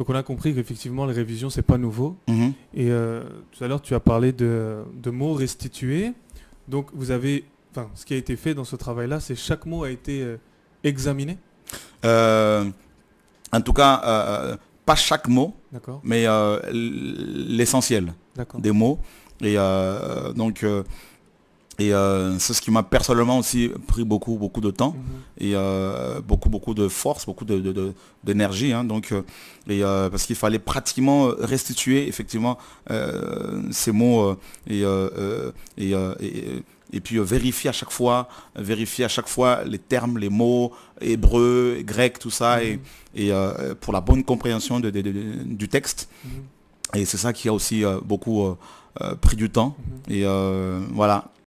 Donc on a compris qu'effectivement les révisions c'est pas nouveau. Mm-hmm. Et euh, tout à l'heure tu as parlé de, mots restitués. Donc vous avez, enfin ce qui a été fait dans ce travail-là, c'est chaque mot a été euh, examiné. Euh, en tout cas, pas chaque mot, mais l'essentiel des mots. Et donc et euh, c'est ce qui m'a personnellement aussi pris beaucoup, beaucoup de temps mhm. et euh, beaucoup, beaucoup de force, beaucoup d'énergie. De, hein. donc, euh, et, parce qu'il fallait pratiquement restituer effectivement ces mots et, et, puis vérifier à chaque fois, vérifier à chaque fois les termes, les mots, hébreux, grecs, tout ça, et, mhm. pour la bonne compréhension du texte. Mhm. Et c'est ça qui a aussi beaucoup pris du temps. Et voilà.